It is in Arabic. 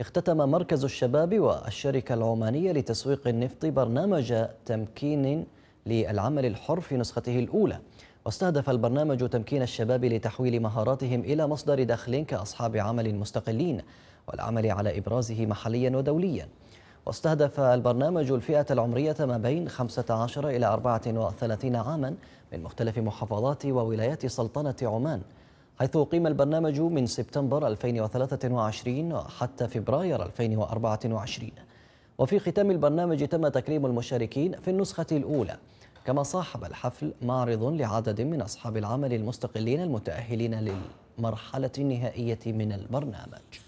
اختتم مركز الشباب والشركة العمانية لتسويق النفط برنامج تمكين للعمل الحر في نسخته الأولى واستهدف البرنامج تمكين الشباب لتحويل مهاراتهم إلى مصدر دخل كأصحاب عمل مستقلين والعمل على إبرازه محليا ودوليا واستهدف البرنامج الفئة العمرية ما بين 15 إلى 34 عاما من مختلف محافظات وولايات سلطنة عمان حيث أقيم البرنامج من سبتمبر 2023 حتى فبراير 2024 وفي ختام البرنامج تم تكريم المشاركين في النسخة الأولى كما صاحب الحفل معرض لعدد من أصحاب العمل المستقلين المتأهلين للمرحلة النهائية من البرنامج